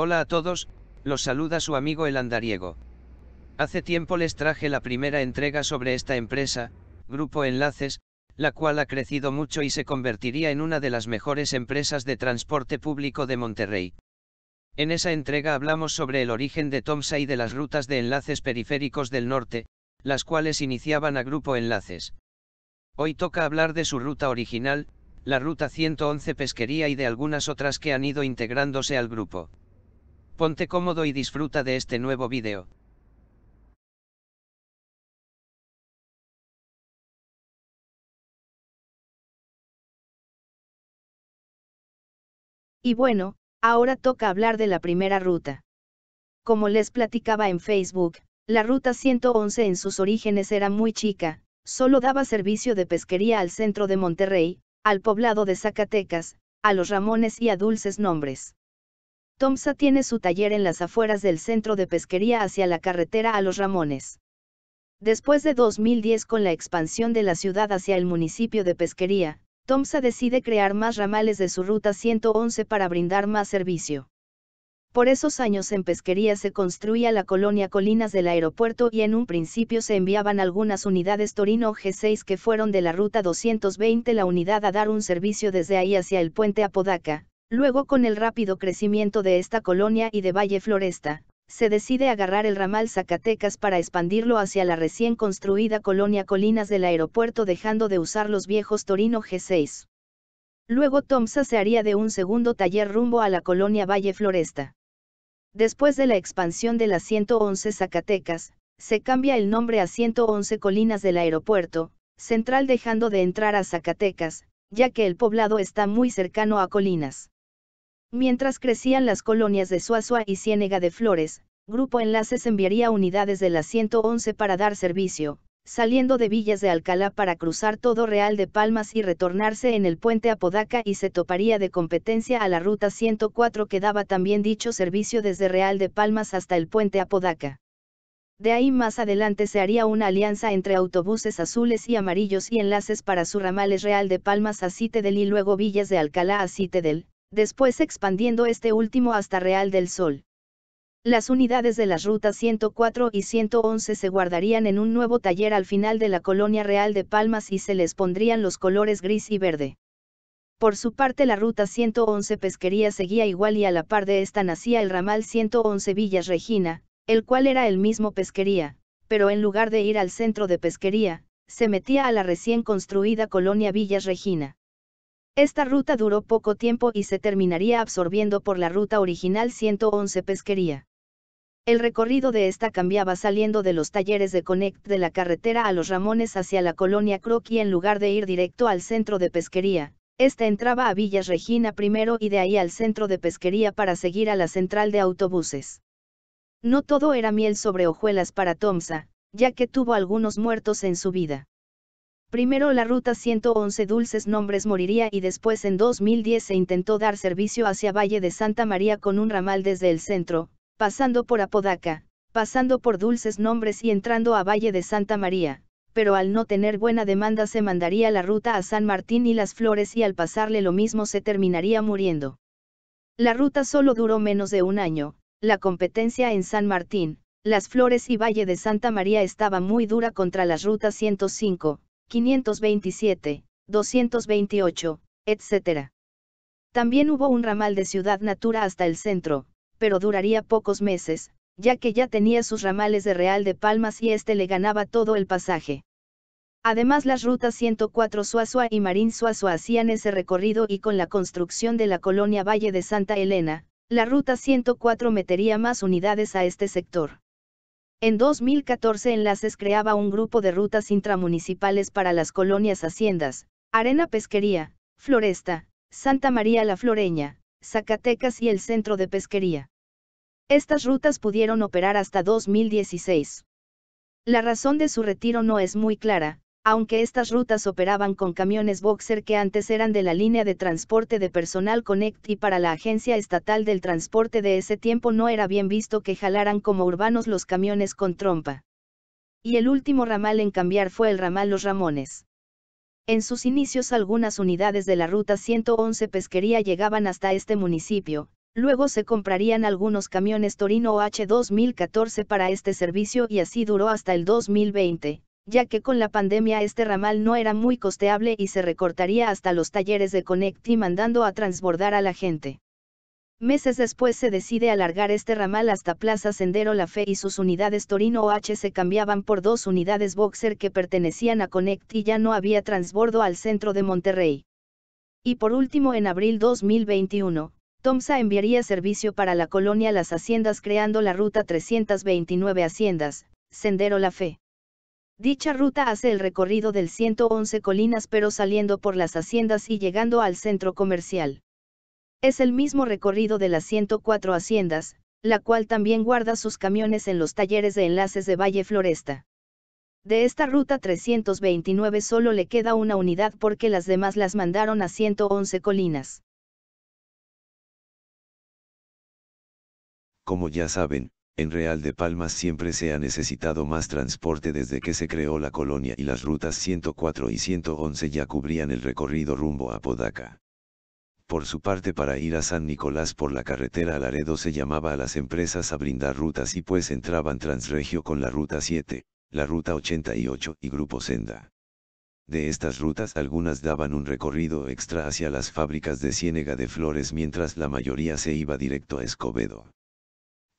Hola a todos, los saluda su amigo el andariego. Hace tiempo les traje la primera entrega sobre esta empresa, Grupo Enlaces, la cual ha crecido mucho y se convertiría en una de las mejores empresas de transporte público de Monterrey. En esa entrega hablamos sobre el origen de Tomsa y de las rutas de enlaces periféricos del norte, las cuales iniciaban a Grupo Enlaces. Hoy toca hablar de su ruta original, la Ruta 111 Pesquería y de algunas otras que han ido integrándose al grupo. Ponte cómodo y disfruta de este nuevo video. Y bueno, ahora toca hablar de la primera ruta. Como les platicaba en Facebook, la ruta 111 en sus orígenes era muy chica, solo daba servicio de pesquería al centro de Monterrey, al poblado de Zacatecas, a los Ramones y a dulces nombres. Tomsa tiene su taller en las afueras del centro de pesquería hacia la carretera a Los Ramones. Después de 2010 con la expansión de la ciudad hacia el municipio de pesquería, Tomsa decide crear más ramales de su ruta 111 para brindar más servicio. Por esos años en pesquería se construía la colonia Colinas del aeropuerto y en un principio se enviaban algunas unidades Torino G6 que fueron de la ruta 220 la unidad a dar un servicio desde ahí hacia el puente Apodaca, Luego con el rápido crecimiento de esta colonia y de Valle Floresta, se decide agarrar el ramal Zacatecas para expandirlo hacia la recién construida colonia Colinas del aeropuerto dejando de usar los viejos Torino G6. Luego Thompson se haría de un segundo taller rumbo a la colonia Valle Floresta. Después de la expansión de la 111 Zacatecas, se cambia el nombre a 111 Colinas del aeropuerto, central dejando de entrar a Zacatecas, ya que el poblado está muy cercano a Colinas. Mientras crecían las colonias de Suazua y Ciénega de Flores, Grupo Enlaces enviaría unidades de la 111 para dar servicio, saliendo de Villas de Alcalá para cruzar todo Real de Palmas y retornarse en el puente Apodaca y se toparía de competencia a la ruta 104 que daba también dicho servicio desde Real de Palmas hasta el puente Apodaca. De ahí más adelante se haría una alianza entre autobuses azules y amarillos y enlaces para su ramales Real de Palmas a del y luego Villas de Alcalá a del después expandiendo este último hasta Real del Sol. Las unidades de las rutas 104 y 111 se guardarían en un nuevo taller al final de la Colonia Real de Palmas y se les pondrían los colores gris y verde. Por su parte la ruta 111 Pesquería seguía igual y a la par de esta nacía el ramal 111 Villas Regina, el cual era el mismo Pesquería, pero en lugar de ir al centro de Pesquería, se metía a la recién construida colonia Villas Regina. Esta ruta duró poco tiempo y se terminaría absorbiendo por la ruta original 111 Pesquería. El recorrido de esta cambiaba saliendo de los talleres de Connect de la carretera a los Ramones hacia la colonia Croc y en lugar de ir directo al centro de pesquería, esta entraba a Villas Regina primero y de ahí al centro de pesquería para seguir a la central de autobuses. No todo era miel sobre hojuelas para Tomsa, ya que tuvo algunos muertos en su vida. Primero la ruta 111 Dulces Nombres moriría y después en 2010 se intentó dar servicio hacia Valle de Santa María con un ramal desde el centro, pasando por Apodaca, pasando por Dulces Nombres y entrando a Valle de Santa María, pero al no tener buena demanda se mandaría la ruta a San Martín y Las Flores y al pasarle lo mismo se terminaría muriendo. La ruta solo duró menos de un año, la competencia en San Martín, Las Flores y Valle de Santa María estaba muy dura contra las rutas 105 527, 228, etc. También hubo un ramal de Ciudad Natura hasta el centro, pero duraría pocos meses, ya que ya tenía sus ramales de Real de Palmas y este le ganaba todo el pasaje. Además las rutas 104 Suazua y Marín Suazua hacían ese recorrido y con la construcción de la colonia Valle de Santa Elena, la ruta 104 metería más unidades a este sector. En 2014 Enlaces creaba un grupo de rutas intramunicipales para las colonias Haciendas, Arena Pesquería, Floresta, Santa María la Floreña, Zacatecas y el Centro de Pesquería. Estas rutas pudieron operar hasta 2016. La razón de su retiro no es muy clara, aunque estas rutas operaban con camiones Boxer que antes eran de la línea de transporte de personal Connect y para la agencia estatal del transporte de ese tiempo no era bien visto que jalaran como urbanos los camiones con trompa. Y el último ramal en cambiar fue el ramal Los Ramones. En sus inicios algunas unidades de la ruta 111 pesquería llegaban hasta este municipio, Luego se comprarían algunos camiones Torino H2014 para este servicio y así duró hasta el 2020, ya que con la pandemia este ramal no era muy costeable y se recortaría hasta los talleres de y mandando a transbordar a la gente. Meses después se decide alargar este ramal hasta Plaza Sendero La Fe y sus unidades Torino OH se cambiaban por dos unidades Boxer que pertenecían a Connect y ya no había transbordo al centro de Monterrey. Y por último en abril 2021, Tomsa enviaría servicio para la colonia Las Haciendas creando la ruta 329 Haciendas, Sendero La Fe. Dicha ruta hace el recorrido del 111 Colinas pero saliendo por las haciendas y llegando al centro comercial. Es el mismo recorrido de las 104 haciendas, la cual también guarda sus camiones en los talleres de enlaces de Valle Floresta. De esta ruta 329 solo le queda una unidad porque las demás las mandaron a 111 Colinas. Como ya saben, en Real de Palmas siempre se ha necesitado más transporte desde que se creó la colonia y las rutas 104 y 111 ya cubrían el recorrido rumbo a Podaca. Por su parte para ir a San Nicolás por la carretera a Laredo se llamaba a las empresas a brindar rutas y pues entraban Transregio con la ruta 7, la ruta 88 y Grupo Senda. De estas rutas algunas daban un recorrido extra hacia las fábricas de Ciénega de Flores mientras la mayoría se iba directo a Escobedo.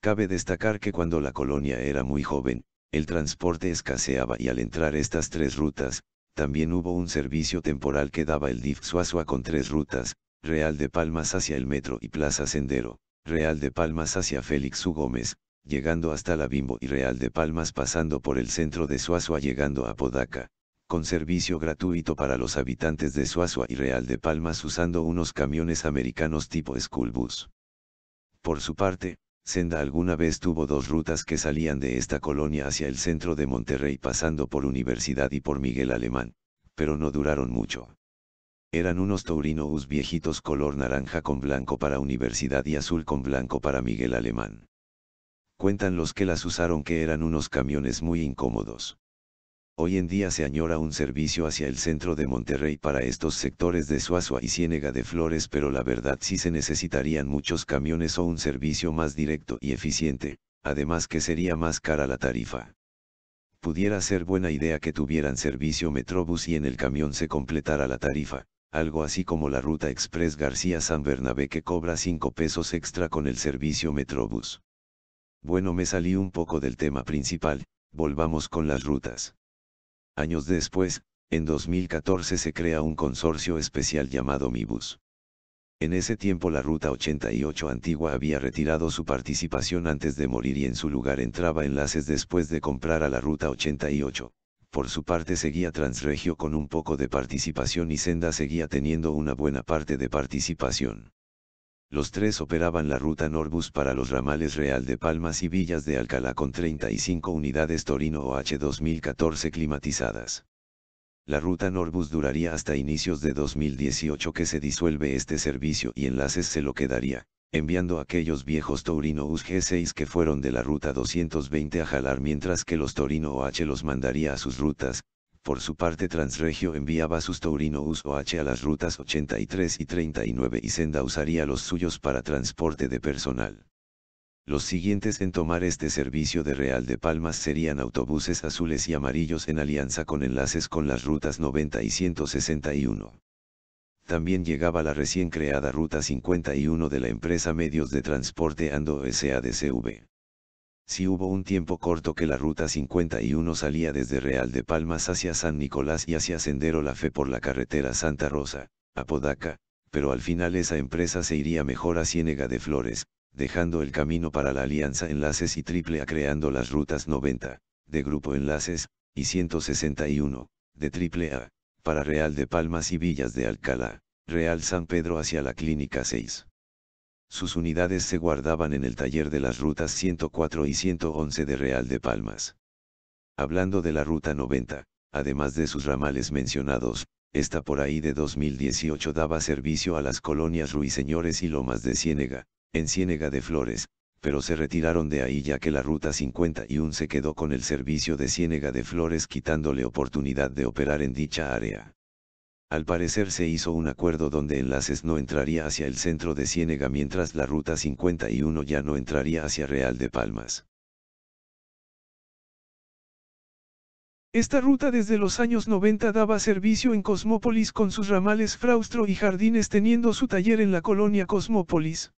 Cabe destacar que cuando la colonia era muy joven, el transporte escaseaba y al entrar estas tres rutas, también hubo un servicio temporal que daba el DIF Suazua con tres rutas, Real de Palmas hacia el Metro y Plaza Sendero, Real de Palmas hacia Félix U. Gómez, llegando hasta la Bimbo y Real de Palmas pasando por el centro de Suazua llegando a Podaca, con servicio gratuito para los habitantes de Suazua y Real de Palmas usando unos camiones americanos tipo school bus. Por su parte, Senda alguna vez tuvo dos rutas que salían de esta colonia hacia el centro de Monterrey pasando por Universidad y por Miguel Alemán, pero no duraron mucho. Eran unos tourinos viejitos color naranja con blanco para Universidad y azul con blanco para Miguel Alemán. Cuentan los que las usaron que eran unos camiones muy incómodos. Hoy en día se añora un servicio hacia el centro de Monterrey para estos sectores de Suazua y Ciénega de Flores pero la verdad sí se necesitarían muchos camiones o un servicio más directo y eficiente, además que sería más cara la tarifa. Pudiera ser buena idea que tuvieran servicio Metrobús y en el camión se completara la tarifa, algo así como la ruta express García San Bernabé que cobra 5 pesos extra con el servicio Metrobús. Bueno me salí un poco del tema principal, volvamos con las rutas. Años después, en 2014 se crea un consorcio especial llamado MIBUS. En ese tiempo la Ruta 88 antigua había retirado su participación antes de morir y en su lugar entraba enlaces después de comprar a la Ruta 88. Por su parte seguía Transregio con un poco de participación y Senda seguía teniendo una buena parte de participación los tres operaban la ruta Norbus para los ramales Real de Palmas y Villas de Alcalá con 35 unidades Torino OH 2014 climatizadas. La ruta Norbus duraría hasta inicios de 2018 que se disuelve este servicio y enlaces se lo quedaría, enviando aquellos viejos Torino US G6 que fueron de la ruta 220 a jalar mientras que los Torino OH los mandaría a sus rutas, por su parte Transregio enviaba sus Taurino H a las rutas 83 y 39 y Senda usaría los suyos para transporte de personal. Los siguientes en tomar este servicio de Real de Palmas serían autobuses azules y amarillos en alianza con enlaces con las rutas 90 y 161. También llegaba la recién creada Ruta 51 de la empresa Medios de Transporte Ando SADCV. Si hubo un tiempo corto que la Ruta 51 salía desde Real de Palmas hacia San Nicolás y hacia Sendero La Fe por la carretera Santa Rosa, Apodaca, pero al final esa empresa se iría mejor a Ciénega de Flores, dejando el camino para la Alianza Enlaces y Triple A creando las rutas 90, de Grupo Enlaces, y 161, de Triple A, para Real de Palmas y Villas de Alcalá, Real San Pedro hacia la Clínica 6 sus unidades se guardaban en el taller de las rutas 104 y 111 de Real de Palmas. Hablando de la ruta 90, además de sus ramales mencionados, esta por ahí de 2018 daba servicio a las colonias Ruiseñores y Lomas de Ciénega, en Ciénega de Flores, pero se retiraron de ahí ya que la ruta 51 se quedó con el servicio de Ciénega de Flores quitándole oportunidad de operar en dicha área. Al parecer se hizo un acuerdo donde Enlaces no entraría hacia el centro de Ciénega mientras la Ruta 51 ya no entraría hacia Real de Palmas. Esta ruta desde los años 90 daba servicio en Cosmópolis con sus ramales Fraustro y Jardines teniendo su taller en la colonia Cosmópolis.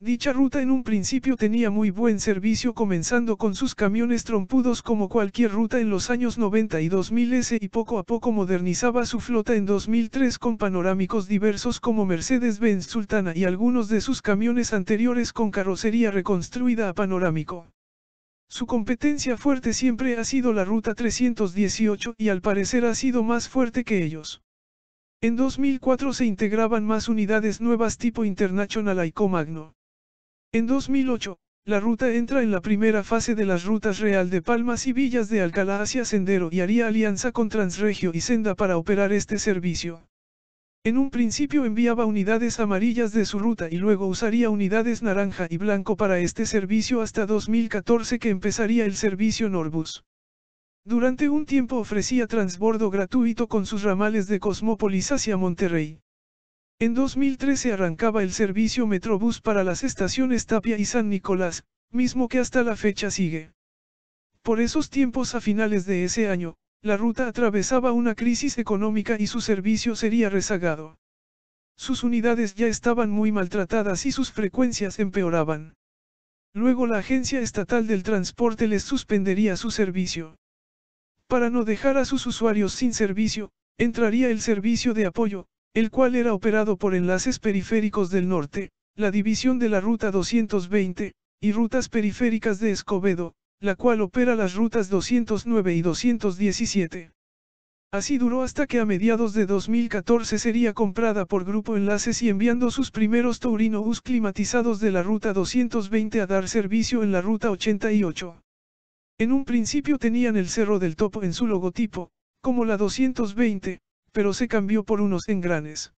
Dicha ruta en un principio tenía muy buen servicio comenzando con sus camiones trompudos como cualquier ruta en los años 90 y 2000 S y poco a poco modernizaba su flota en 2003 con panorámicos diversos como Mercedes-Benz Sultana y algunos de sus camiones anteriores con carrocería reconstruida a panorámico. Su competencia fuerte siempre ha sido la Ruta 318 y al parecer ha sido más fuerte que ellos. En 2004 se integraban más unidades nuevas tipo International Magno. En 2008, la ruta entra en la primera fase de las rutas Real de Palmas y Villas de Alcalá hacia Sendero y haría alianza con Transregio y Senda para operar este servicio. En un principio enviaba unidades amarillas de su ruta y luego usaría unidades naranja y blanco para este servicio hasta 2014 que empezaría el servicio Norbus. Durante un tiempo ofrecía transbordo gratuito con sus ramales de Cosmópolis hacia Monterrey. En 2013 arrancaba el servicio Metrobús para las estaciones Tapia y San Nicolás, mismo que hasta la fecha sigue. Por esos tiempos a finales de ese año, la ruta atravesaba una crisis económica y su servicio sería rezagado. Sus unidades ya estaban muy maltratadas y sus frecuencias empeoraban. Luego la Agencia Estatal del Transporte les suspendería su servicio. Para no dejar a sus usuarios sin servicio, entraría el servicio de apoyo, el cual era operado por enlaces periféricos del norte, la división de la Ruta 220, y rutas periféricas de Escobedo, la cual opera las rutas 209 y 217. Así duró hasta que a mediados de 2014 sería comprada por Grupo Enlaces y enviando sus primeros Tourino climatizados de la Ruta 220 a dar servicio en la Ruta 88. En un principio tenían el Cerro del Topo en su logotipo, como la 220, pero se cambió por unos engranes.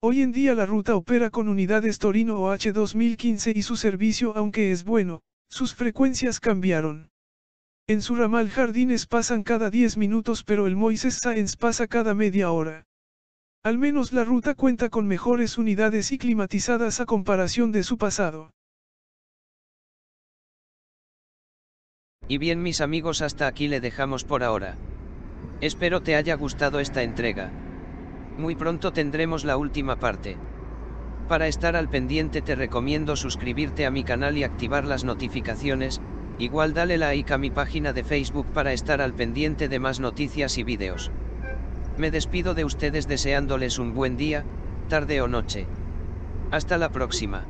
Hoy en día la ruta opera con unidades Torino OH 2015 y su servicio aunque es bueno, sus frecuencias cambiaron. En su ramal Jardines pasan cada 10 minutos pero el Moises Science pasa cada media hora. Al menos la ruta cuenta con mejores unidades y climatizadas a comparación de su pasado. Y bien mis amigos hasta aquí le dejamos por ahora. Espero te haya gustado esta entrega. Muy pronto tendremos la última parte. Para estar al pendiente te recomiendo suscribirte a mi canal y activar las notificaciones, igual dale like a mi página de Facebook para estar al pendiente de más noticias y vídeos. Me despido de ustedes deseándoles un buen día, tarde o noche. Hasta la próxima.